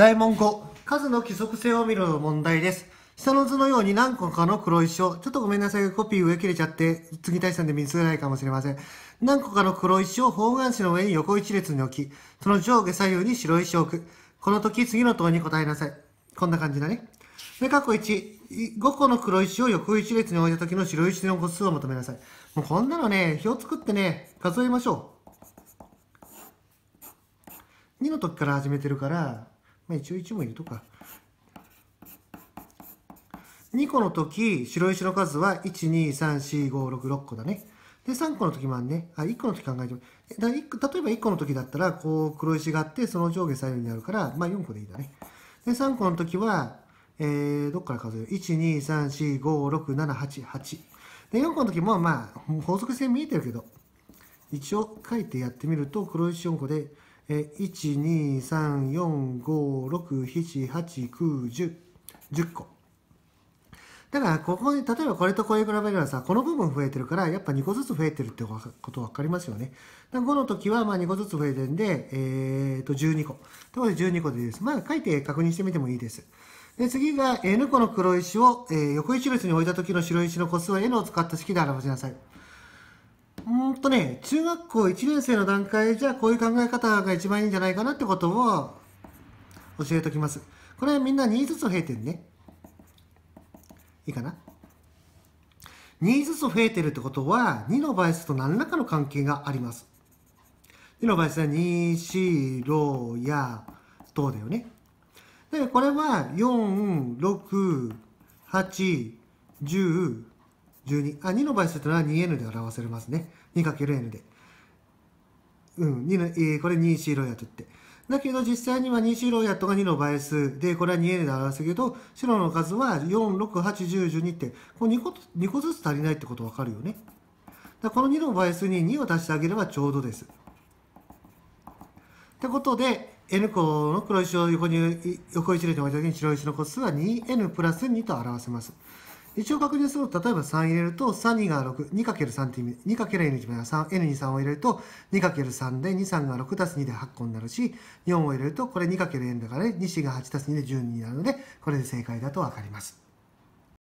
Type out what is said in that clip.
大問5、数の規則性を見る問題です。下の図のように何個かの黒石を、ちょっとごめんなさいコピー上切れちゃって、次大しで見けないかもしれません。何個かの黒石を方眼紙の上に横一列に置き、その上下左右に白石を置く。この時、次の問いに答えなさい。こんな感じだね。で、過去1、5個の黒石を横一列に置いた時の白石の個数を求めなさい。もうこんなのね、表作ってね、数えましょう。2の時から始めてるから、まあ、一応1もいるとか。2個の時、白石の数は、1、2、3、4、5、6、6個だね。で、3個の時もあるね。あ、1個の時考えても。だ例えば1個の時だったら、こう、黒石があって、その上下左右にあるから、まあ4個でいいだね。で、3個の時は、えー、どっから数える ?1、2、3、4、5、6、7、8、8。で、4個の時も、まあ、法則性見えてるけど、一応書いてやってみると、黒石4個で、えー、12345678910 10個だからここに例えばこれとこれ比べればさこの部分増えてるからやっぱ2個ずつ増えてるってこと分かりますよねだから5の時はまあ2個ずつ増えてるんで、えー、と12個ということで12個でいいですまあ書いて確認してみてもいいですで次が N 個の黒石を、えー、横一列に置いた時の白石の個数は N を使った式で表しなさいうんとね、中学校1年生の段階じゃこういう考え方が一番いいんじゃないかなってことを教えておきます。これみんな2ずつ増えてるね。いいかな ?2 ずつ増えてるってことは2の倍数と何らかの関係があります。2の倍数は2、4、6や等だよね。で、これは4、6、8、10、12あ2の倍数というのは 2n で表せますね 2×n で、うん2のえー、これ2 c ロヤットってだけど実際には2 c ロヤットが2の倍数でこれは 2n で表るけど白の数は4681012ってこれ2個 ,2 個ずつ足りないってこと分かるよねだこの2の倍数に2を足してあげればちょうどですってことで n 個の黒石を横に横一列に置いた時に白石の個数は 2n プラス2と表せます。一応確認すると、例えば3入れると、3、2が6、2×3 って意味、2×N1 枚が3、N23 を入れると、2×3 で、2、3が6たす2で8個になるし、4を入れると、これ 2×N だからね、2、4が8たす2で12になるので、これで正解だとわかります。